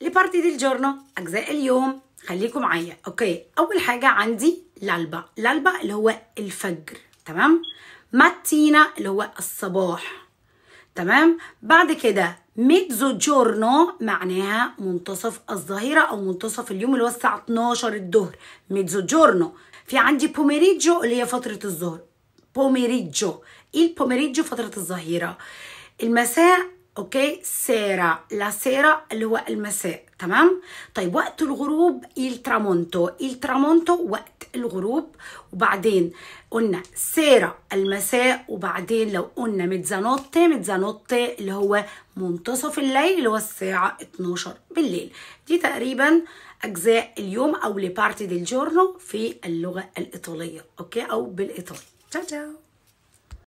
لبارتي دي الجورنو اجزاء اليوم خليكم معايا اوكي اول حاجه عندي لالبا لالبا اللي هو الفجر تمام ماتينا اللي هو الصباح تمام بعد كده ميتزو جورنو معناها منتصف الظهيره او منتصف اليوم اللي هو الساعه 12 الظهر ميتزو جورنو في عندي بوميريجو اللي هي فتره الظهر بوميريجو ايه البوميريجو فتره الظهيره المساء اوكي سيرا لا سيرا اللي هو المساء تمام طيب وقت الغروب الترامونتو الترامونتو وقت الغروب وبعدين قلنا سيرا المساء وبعدين لو قلنا متزانوتي متزانوتي اللي هو منتصف الليل اللي هو الساعة 12 بالليل دي تقريبا أجزاء اليوم أو لبارتي ديل جورنو في اللغة الإيطالية أوكي أو بالإيطالي تشاو تشاو